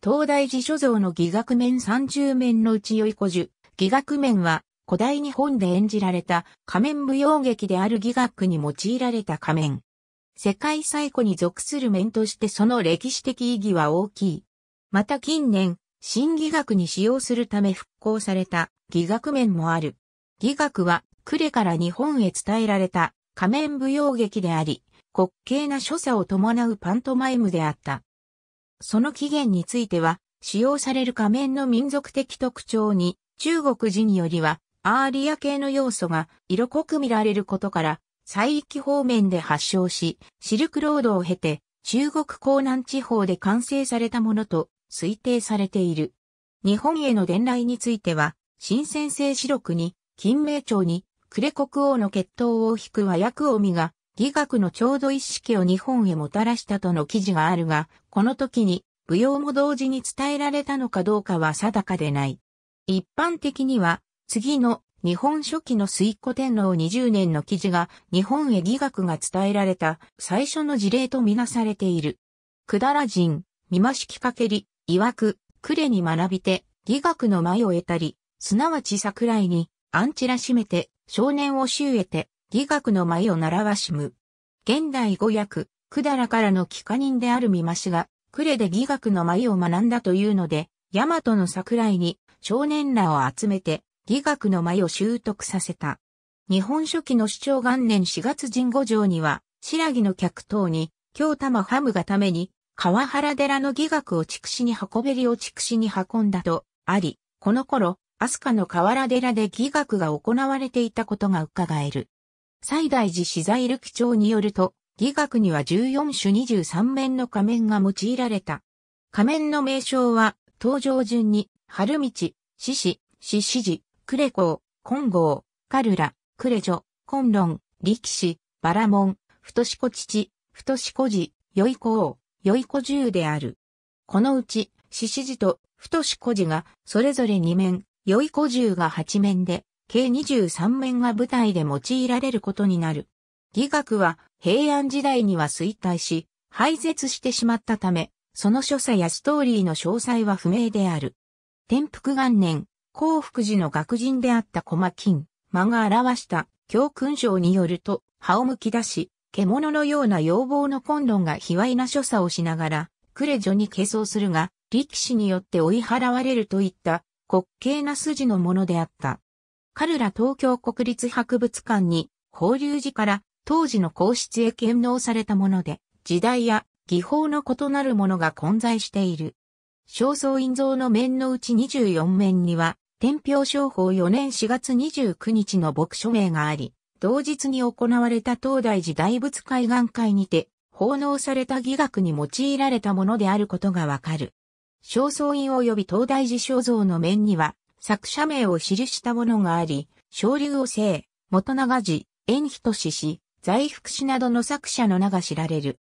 東大寺所蔵の義学面30面のうちよい古樹、義学面は、古代日本で演じられた仮面舞踊劇である義学に用いられた仮面。世界最古に属する面としてその歴史的意義は大きい。また近年、新義学に使用するため復興された義学面もある。義学は、呉から日本へ伝えられた仮面舞踊劇であり、滑稽な所作を伴うパントマイムであった。その起源については、使用される仮面の民族的特徴に、中国人よりは、アーリア系の要素が色濃く見られることから、西域方面で発祥し、シルクロードを経て、中国江南地方で完成されたものと推定されている。日本への伝来については、新鮮性四六に、金明朝に、呉国王の血統を引く和訳見が義学のうど一式を日本へもたらしたとの記事があるが、この時に舞踊も同時に伝えられたのかどうかは定かでない。一般的には、次の日本初期の水古天皇20年の記事が日本へ義学が伝えられた最初の事例とみなされている。くだら人、見ましきかけり、いわく、くれに学びて、義学の前を得たり、すなわち桜井に、アンチらしめて、少年を収えて、義学の舞を習わしむ。現代語訳、くだらからの帰化人である見ましが、呉れで義学の舞を学んだというので、大和の桜井に少年らを集めて、義学の舞を習得させた。日本初期の主張元年4月神五条には、白木の客等に、京玉ハムがために、川原寺の義学を畜死に運べりを畜死に運んだと、あり、この頃、飛鳥の河原寺で義学が行われていたことが伺える。西大寺資材力長によると、義学には14種23面の仮面が用いられた。仮面の名称は、登場順に、春道、獅子、獅子寺、クレコー、金剛、カルラ、クレジョ、コンロン、力士、バラモン、太しこ父、太しこ寺、よいこ王、よいこ十である。このうち、獅子寺と太しこ寺が、それぞれ2面、よいこ十が8面で、計23面が舞台で用いられることになる。義学は平安時代には衰退し、廃絶してしまったため、その所作やストーリーの詳細は不明である。天福元年、幸福寺の学人であった駒金、間が表した教訓章によると、歯を剥き出し、獣のような要望の混論が卑猥な所作をしながら、レジ女に化粧するが、力士によって追い払われるといった、滑稽な筋のものであった。カルラ東京国立博物館に、法隆寺から当時の皇室へ献納されたもので、時代や技法の異なるものが混在している。正倉院像の面のうち24面には、天平商法4年4月29日の牧書名があり、同日に行われた東大寺大仏海岸会にて、奉納された儀学に用いられたものであることがわかる。正倉院及び東大寺肖像の面には、作者名を記したものがあり、昇竜を制、元長寺、縁人志氏、在福氏などの作者の名が知られる。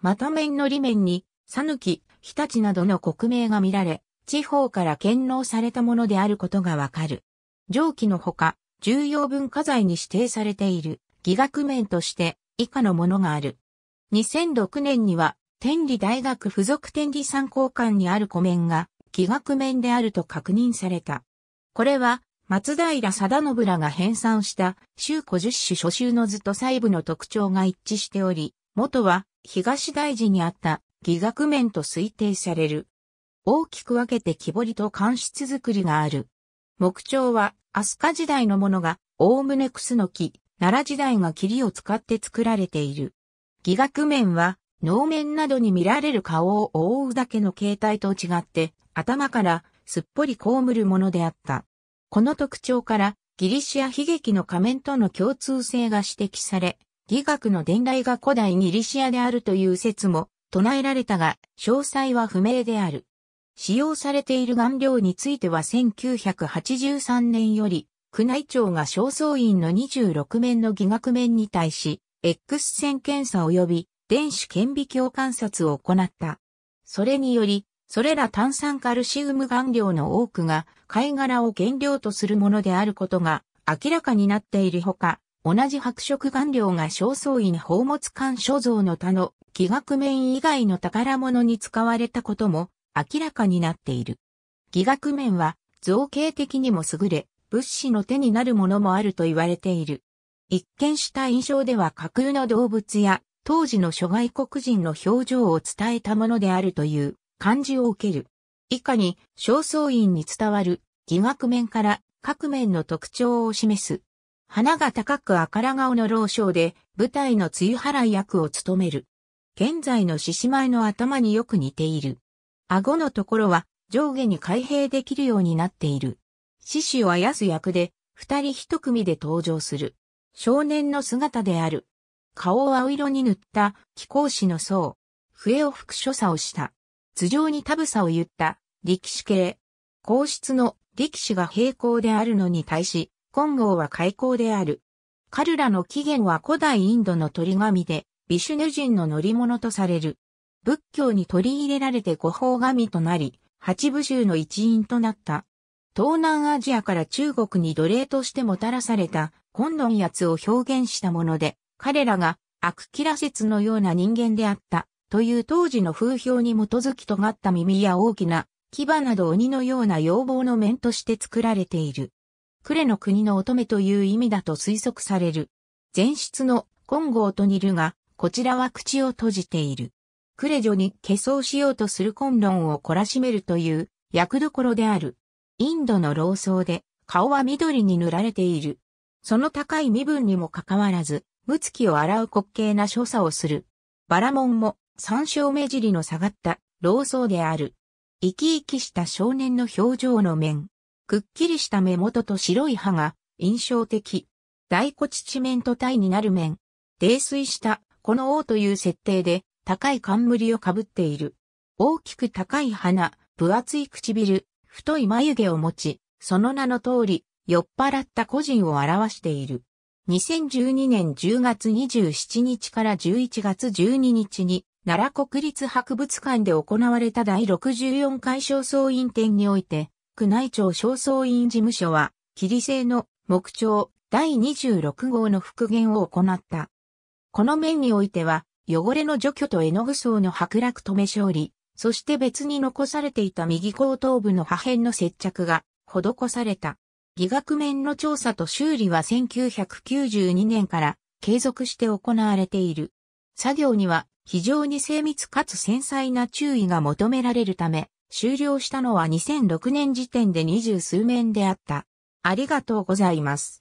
また面の裏面に、さぬき、日立などの国名が見られ、地方から献納されたものであることがわかる。上記のほか、重要文化財に指定されている、義学面として以下のものがある。2006年には、天理大学附属天理参考館にある古面が、義学面であると確認された。これは、松平定信らが編纂した、衆古十種初集の図と細部の特徴が一致しており、元は、東大寺にあった、義学面と推定される。大きく分けて木彫りと乾漆作りがある。木彫は、飛鳥時代のものが、おおむねクスノキ、奈良時代が霧を使って作られている。義学面は、能面などに見られる顔を覆うだけの形態と違って、頭からすっぽり被るものであった。この特徴から、ギリシア悲劇の仮面との共通性が指摘され、義学の伝来が古代ギリシアであるという説も唱えられたが、詳細は不明である。使用されている顔料については1983年より、宮内庁が正倉院の26面の義学面に対し、X 線検査及び電子顕微鏡観察を行った。それにより、それら炭酸カルシウム顔料の多くが貝殻を原料とするものであることが明らかになっているほか、同じ白色顔料が正倉院宝物館所蔵の他の気学面以外の宝物に使われたことも明らかになっている。気学面は造形的にも優れ、物資の手になるものもあると言われている。一見した印象では架空の動物や当時の諸外国人の表情を伝えたものであるという漢字を受ける。以下に、正倉院に伝わる、疑惑面から各面の特徴を示す。花が高く赤ら顔の老将で、舞台の露払い役を務める。現在の獅子舞の頭によく似ている。顎のところは上下に開閉できるようになっている。獅子をあやす役で、二人一組で登場する。少年の姿である。顔を青色に塗った貴公子の層。笛を吹く所作をした。頭上にタブサを言った、力士系。皇室の力士が平行であるのに対し、金剛は開口である。彼らの起源は古代インドの鳥神で、ビシュヌ人の乗り物とされる。仏教に取り入れられて五方神となり、八部衆の一員となった。東南アジアから中国に奴隷としてもたらされた、今度のやつを表現したもので、彼らが、アクキラ説のような人間であった。という当時の風評に基づき尖った耳や大きな牙など鬼のような要望の面として作られている。呉の国の乙女という意味だと推測される。前室の金剛と似るが、こちらは口を閉じている。呉女に化粧しようとする混ンを懲らしめるという役どころである。インドの老僧で、顔は緑に塗られている。その高い身分にもかかわらず、無月を洗う滑稽な所作をする。バラモンも三章目尻の下がった、老僧である。生き生きした少年の表情の面。くっきりした目元と白い歯が印象的。大骨地面と体になる面。泥酔した、この王という設定で、高い冠をかぶっている。大きく高い鼻、分厚い唇、太い眉毛を持ち、その名の通り、酔っ払った個人を表している。2012年10月27日から11月12日に、奈良国立博物館で行われた第64回正倉院展において、宮内庁正倉院事務所は、霧製の木彫第26号の復元を行った。この面においては、汚れの除去と絵の具層の剥落止め勝利、そして別に残されていた右後頭部の破片の接着が施された。疑学面の調査と修理は1992年から継続して行われている。作業には非常に精密かつ繊細な注意が求められるため、終了したのは2006年時点で二十数面であった。ありがとうございます。